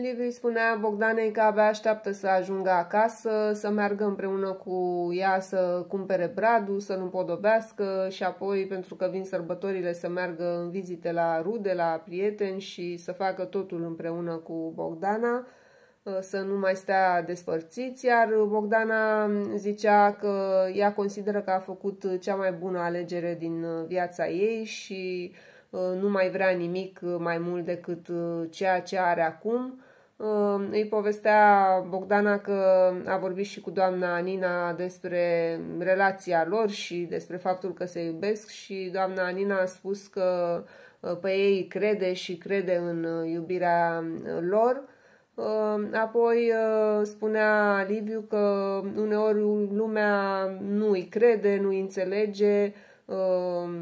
Liviu îi spunea Bogdanei că abia așteaptă să ajungă acasă, să meargă împreună cu ea să cumpere bradul, să-l podobească și apoi, pentru că vin sărbătorile, să meargă în vizite la rude, la prieteni și să facă totul împreună cu Bogdana, ă, să nu mai stea despărțiți, iar Bogdana zicea că ea consideră că a făcut cea mai bună alegere din viața ei și uh, Uh, nu mai vrea nimic uh, mai mult decât uh, ceea ce are acum. Îi povestea Bogdana că a vorbit și cu doamna Nina despre relația lor și despre faptul că se iubesc și doamna Nina a spus că pe ei crede și crede în iubirea lor. Apoi spunea Liviu că uneori lumea nu îi crede, nu îi înțelege, Um,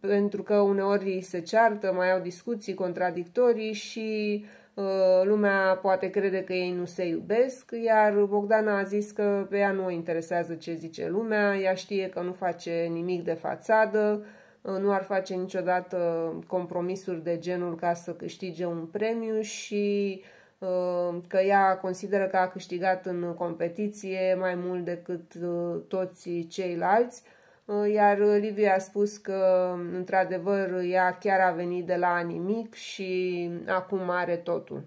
pentru că uneori se ceartă, mai au discuții contradictorii și uh, lumea poate crede că ei nu se iubesc, iar Bogdana a zis că pe ea nu o interesează ce zice lumea, ea știe că nu face nimic de fațadă, uh, nu ar face niciodată compromisuri de genul ca să câștige un premiu și uh, că ea consideră că a câștigat în competiție mai mult decât toți ceilalți. Uh, iar uh, Livia a spus că, într-adevăr, ea chiar a venit de la nimic și acum are totul.